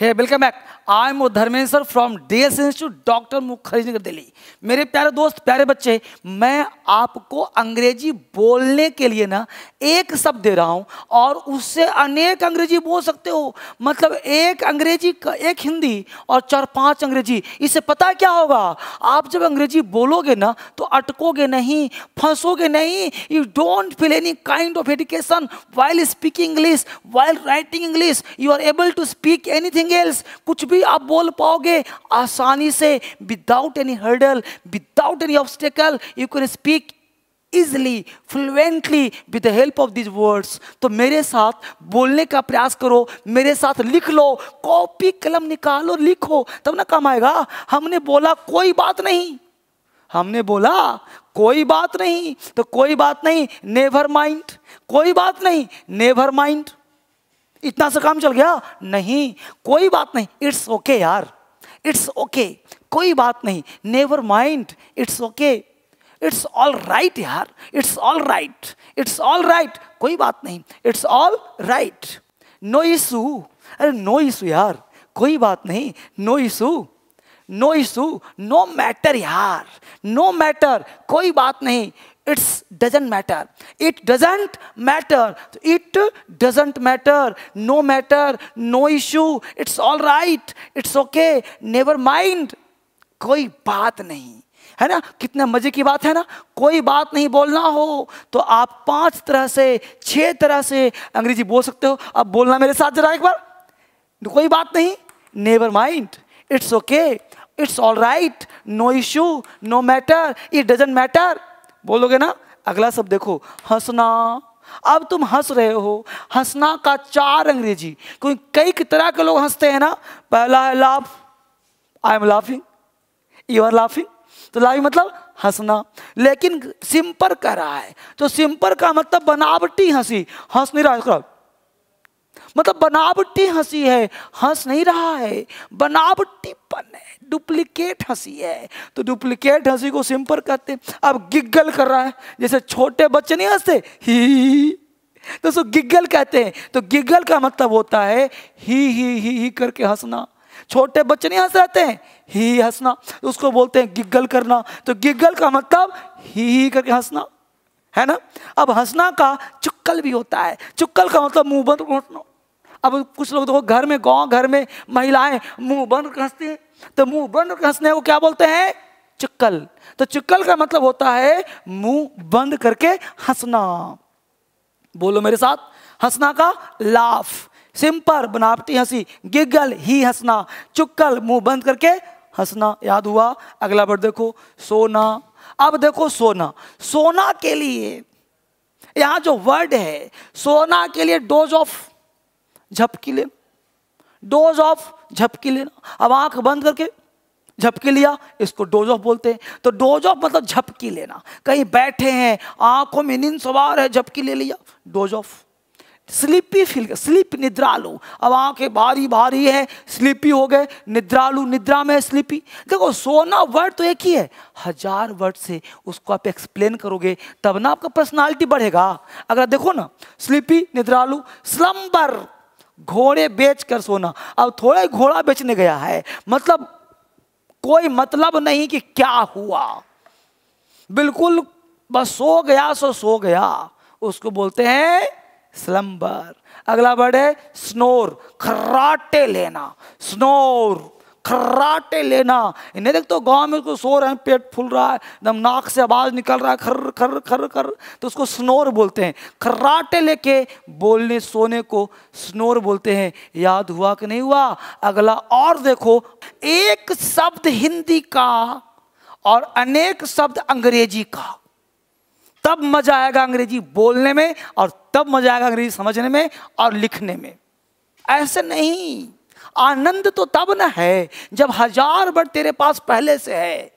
Hey welcome back I am Dharmendra sir from D S institute doctor Mukherjee Nagar Delhi मेरे प्यारे दोस्त प्यारे बच्चे मैं आपको अंग्रेजी बोलने के लिए ना एक शब्द दे रहा हूँ और उससे अनेक अंग्रेजी बोल सकते हो मतलब एक अंग्रेजी एक हिंदी और चार पांच अंग्रेजी इससे पता क्या होगा आप जब अंग्रेजी बोलोगे ना तो अटकोगे नहीं फंसोगे नहीं you don't feel any kind of education while speaking English while writing English you are able to speak anything anything else कुछ भी आप बोल पाओगे आसानी से without any hurdle without any obstacle you can speak easily fluently with the help of these words तो मेरे साथ बोलने का प्रयास करो मेरे साथ लिख लो कॉपी कलम निकालो लिखो तब ना काम आएगा हमने बोला कोई बात नहीं हमने बोला कोई बात नहीं तो कोई बात नहीं नेवर माइंड कोई बात नहीं नेवर माइंड इतना सा काम चल गया नहीं कोई बात नहीं इट्स ओके okay यार इट्स ओके okay. कोई बात नहीं never mind it's okay it's all राइट यार it's all right it's all right कोई बात नहीं it's all right no issue अरे नो इशू यार कोई बात नहीं no issue no issue no matter यार नो मैटर कोई बात नहीं it's doesn't matter it doesn't matter it doesn't matter no matter no issue it's all right it's okay never mind कोई बात नहीं है ना कितने मजे की बात है ना कोई बात नहीं बोलना हो तो आप पांच तरह से छह तरह से अंग्रेजी बोल सकते हो अब बोलना मेरे साथ जरा एक बार कोई बात नहीं never mind it's okay it's all right no issue no matter it doesn't matter बोलोगे ना अगला सब देखो हंसना अब तुम हंस रहे हो हंसना का चार अंग्रेजी क्योंकि कई तरह के लोग हंसते हैं ना पहला है laugh I am laughing you are laughing तो लाफिंग मतलब हंसना लेकिन सिंपर कह रहा है तो सिंपर का मतलब बनावटी हंसी हंस नहीं रहा है मतलब बनावटी हंसी है हंस नहीं रहा है बनावटीपन डुप्लीकेट हंसी है तो डुप्लीकेट हंसी को सिंपल कहते हैं अब गिग्गल कर रहा है जैसे छोटे बच्चे नहीं हंसते ही दोस्तों गिग्गल कहते हैं तो गिग्गल का मतलब होता है ही ही ही ही करके हंसना छोटे बच्चे नहीं हंस रहते हैं ही हंसना तो उसको बोलते हैं गिग्गल करना तो गिग्गल का मतलब ही ही करके हंसना है ना अब हंसना का चुक्कल भी होता है चुक्कल का मतलब मुंह बंद घोटना अब कुछ लोग देखो घर में गांव घर में महिलाएं मुंह बंद हंसती हैं तो मुंह बंद हंसने को क्या बोलते हैं चुक्कल तो चुक्कल का मतलब होता है मुंह बंद करके हंसना बोलो मेरे साथ हंसना का लाफ सिंपल बनावटी हंसी गिगल ही हंसना चुक्कल मुंह बंद करके हंसना याद हुआ अगला वर्ड देखो सोना अब देखो सोना सोना के लिए यहां जो वर्ड है सोना के लिए डोज ऑफ झपकीले डोज ऑफ झपकी लेना अब आंख बंद करके झपकी लिया इसको डोज ऑफ बोलते हैं तो डोज ऑफ मतलब झपकी लेना कहीं बैठे हैं आंखों में नींद सवार है झपकी ले लिया doze off sleepy feel sleep निद्रालू अब आंखें भारी भारी है स्लीपी हो गए निद्रालू निद्रा में स्लीपी देखो सोना वर्ड तो एक ही है हजार वर्ड से उसको आप एक्सप्लेन करोगे तब ना आपका पर्सनालिटी बढ़ेगा अगर देखो ना स्लीपी निद्रालू स्लम्बर घोड़े बेच कर सोना अब ही घोड़ा बेचने गया है मतलब कोई मतलब नहीं कि क्या हुआ बिल्कुल बस सो गया सो सो गया उसको बोलते हैं स्लम्बर अगला वर्ड है स्नोर खर्राटे लेना स्नोर खर्राटे लेना इन्हें देख तो गांव में उसको सो रहे हैं पेट फूल रहा है एकदम नाक से आवाज़ निकल रहा है खर खर खर खर तो उसको स्नोर बोलते हैं खर्राटे लेके बोलने सोने को स्नोर बोलते हैं याद हुआ कि नहीं हुआ अगला और देखो एक शब्द हिंदी का और अनेक शब्द अंग्रेजी का तब मजा आएगा अंग्रेजी बोलने में और तब मजा आएगा अंग्रेजी समझने में और लिखने में ऐसे नहीं आनंद तो तब न है जब हजार बार तेरे पास पहले से है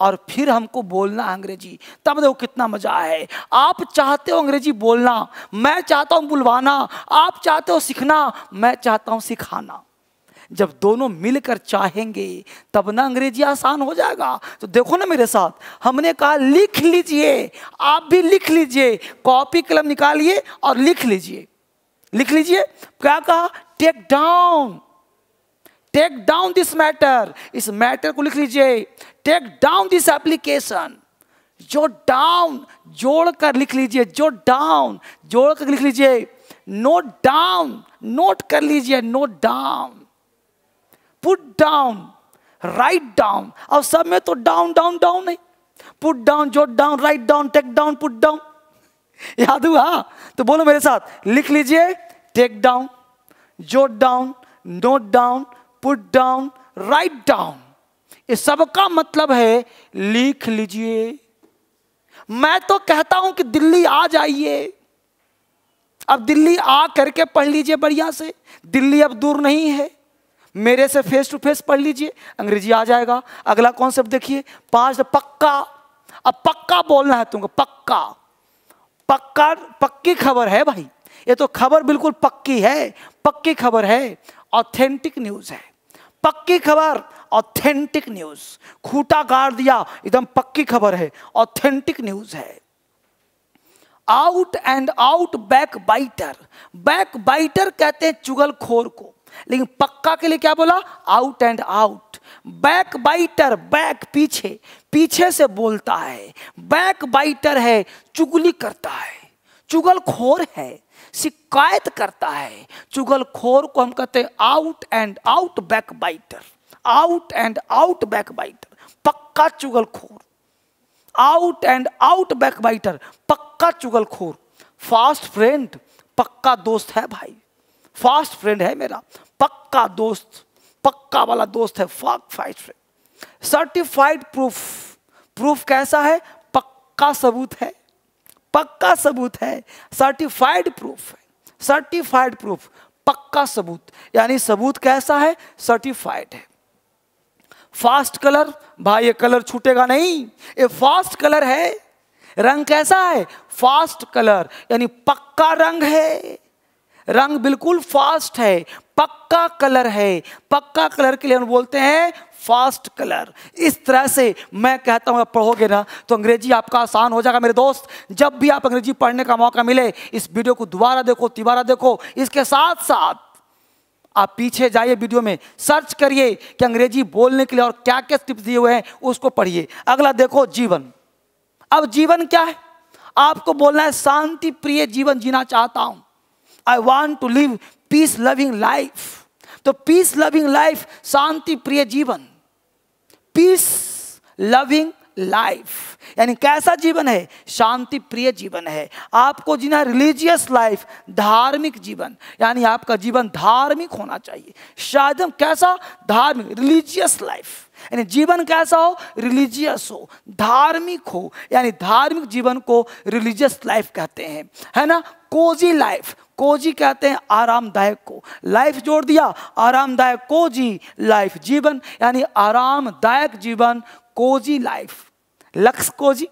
और फिर हमको बोलना अंग्रेजी तब देखो कितना मजा है आप चाहते हो अंग्रेजी बोलना मैं चाहता हूँ बुलवाना आप चाहते हो सीखना मैं चाहता हूँ सिखाना जब दोनों मिलकर चाहेंगे तब ना अंग्रेजी आसान हो जाएगा तो देखो ना मेरे साथ हमने कहा लिख लीजिए आप भी लिख लीजिए कॉपी कलम निकालिए और लिख लीजिए लिख लीजिए क्या कहा take down take down this matter इस मैटर को लिख लीजिए टेक डाउन दिस एप्लीकेशन जो डाउन जोड़ कर लिख लीजिए जो डाउन जोड़ कर लिख लीजिए नोट डाउन नोट कर लीजिए note down put down write down और सब में तो डाउन डाउन डाउन है put down jot down write down take down put down याद हुआ तो बोलो मेरे साथ लिख लीजिए take down jot down note down put down write down ये सबका मतलब है लिख लीजिए मैं तो कहता हूं कि दिल्ली आ जाइए अब दिल्ली आ करके पढ़ लीजिए बढ़िया से दिल्ली अब दूर नहीं है मेरे से फेस टू फेस पढ़ लीजिए अंग्रेजी आ जाएगा अगला कॉन्सेप्ट देखिए पांच पक्का अब पक्का बोलना है तुमको पक्का पक्का पक्की खबर है भाई ये तो खबर बिल्कुल पक्की है पक्की खबर है ऑथेंटिक न्यूज़ है पक्की खबर ऑथेंटिक न्यूज खूटा गाड़ दिया एकदम पक्की खबर है ऑथेंटिक न्यूज है out and out backbiter backbiter कहते हैं चुगलखोर को लेकिन पक्का के लिए क्या बोला out and out backbiter back पीछे पीछे से बोलता है बैक बाइटर है चुगली करता है चुगलखोर है शिकायत करता है चुगलखोर को हम कहते हैं out and out backbiter out and out backbiter पक्का चुगलखोर out and out backbiter पक्का चुगलखोर फास्ट फ्रेंड पक्का दोस्त है भाई फास्ट फ्रेंड है मेरा पक्का दोस्त पक्का वाला दोस्त है fight friend certified proof proof कैसा है पक्का सबूत है पक्का सबूत है सर्टिफाइड प्रूफ है सर्टिफाइड प्रूफ पक्का सबूत यानी सबूत कैसा है सर्टिफाइड है फास्ट कलर भाई ये कलर छूटेगा नहीं ये फास्ट कलर है रंग कैसा है फास्ट कलर यानी पक्का रंग है रंग बिल्कुल फास्ट है पक्का कलर है पक्का कलर के लिए हम बोलते हैं फास्ट कलर इस तरह से मैं कहता हूँ आप पढ़ोगे ना तो अंग्रेजी आपका आसान हो जाएगा मेरे दोस्त जब भी आप अंग्रेजी पढ़ने का मौका मिले इस वीडियो को दोबारा देखो तिबारा देखो इसके साथ साथ आप पीछे जाइए वीडियो में सर्च करिए कि अंग्रेजी बोलने के लिए और क्या क्या टिप्स दिए हुए हैं उसको पढ़िए अगला देखो जीवन अब जीवन क्या है आपको बोलना है शांति प्रिय जीवन जीना चाहता हूं I want to live peace loving life तो पीस लविंग लाइफ शांति प्रिय जीवन पीस लविंग लाइफ यानी कैसा जीवन है शांति प्रिय जीवन है आपको जीना रिलीजियस लाइफ धार्मिक जीवन यानी आपका जीवन धार्मिक होना चाहिए शायद कैसा धार्मिक रिलीजियस लाइफ यानी जीवन कैसा हो रिलीजियस हो धार्मिक हो यानी धार्मिक जीवन को रिलीजियस लाइफ कहते हैं है ना कोजी लाइफ कोजी कहते हैं आरामदायक को लाइफ जोड़ दिया आरामदायक कोजी लाइफ जीवन यानी आरामदायक जीवन कोजी लाइफ लक्स कोजी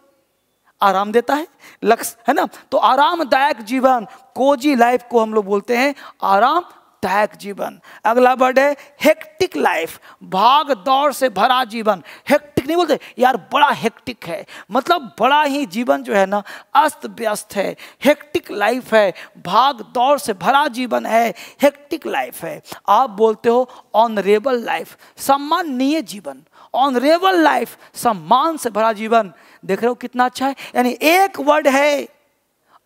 आराम देता है लक्स है ना तो आरामदायक जीवन कोजी लाइफ को हम लोग बोलते हैं आराम अटैक जीवन अगला वर्ड है हेक्टिक लाइफ भाग दौड़ से भरा जीवन हेक्टिक नहीं बोलते यार बड़ा हेक्टिक है मतलब बड़ा ही जीवन जो है ना अस्त व्यस्त है हेक्टिक लाइफ है भाग दौड़ से भरा जीवन है हेक्टिक लाइफ है आप बोलते हो ऑनरेबल लाइफ सम्माननीय जीवन ऑनरेबल लाइफ सम्मान से भरा जीवन देख रहे हो कितना अच्छा है यानी एक वर्ड है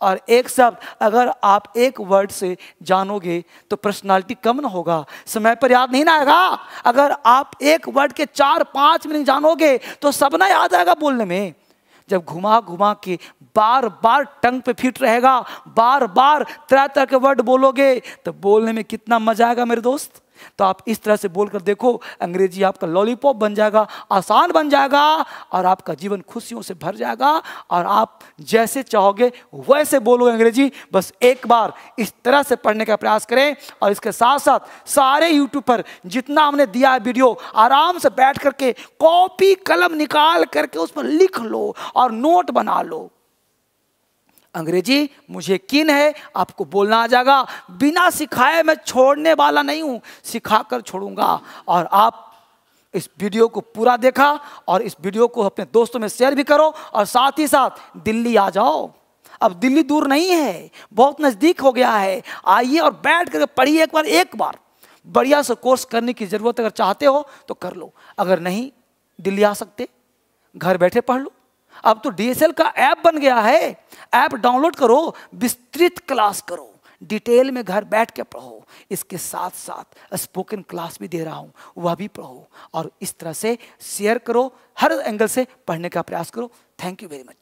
और एक शब्द अगर आप एक वर्ड से जानोगे तो पर्सनालिटी कम ना होगा समय पर याद नहीं ना आएगा अगर आप एक वर्ड के चार पाँच मिनट जानोगे तो सब ना याद आएगा बोलने में जब घुमा घुमा के बार बार टंग पे फिट रहेगा बार बार तरह तरह के वर्ड बोलोगे तो बोलने में कितना मजा आएगा मेरे दोस्त तो आप इस तरह से बोलकर देखो अंग्रेजी आपका लॉलीपॉप बन जाएगा आसान बन जाएगा और आपका जीवन खुशियों से भर जाएगा और आप जैसे चाहोगे वैसे बोलोगे अंग्रेजी बस एक बार इस तरह से पढ़ने का प्रयास करें और इसके साथ साथ सारे यूट्यूब पर जितना हमने दिया वीडियो आराम से बैठ करके कॉपी कलम निकाल करके उस पर लिख लो और नोट बना लो अंग्रेजी मुझे किन है आपको बोलना आ जाएगा बिना सिखाए मैं छोड़ने वाला नहीं हूँ सिखा कर छोड़ूंगा और आप इस वीडियो को पूरा देखा और इस वीडियो को अपने दोस्तों में शेयर भी करो और साथ ही साथ दिल्ली आ जाओ अब दिल्ली दूर नहीं है बहुत नज़दीक हो गया है आइए और बैठ कर पढ़िए एक बार एक बार बढ़िया से कोर्स करने की ज़रूरत अगर चाहते हो तो कर लो अगर नहीं दिल्ली आ सकते घर बैठे पढ़ लो अब तो डीएसएल का ऐप बन गया है ऐप डाउनलोड करो विस्तृत क्लास करो डिटेल में घर बैठ के पढ़ो इसके साथ साथ स्पोकन क्लास भी दे रहा हूँ वह भी पढ़ो और इस तरह से शेयर करो हर एंगल से पढ़ने का प्रयास करो थैंक यू वेरी मच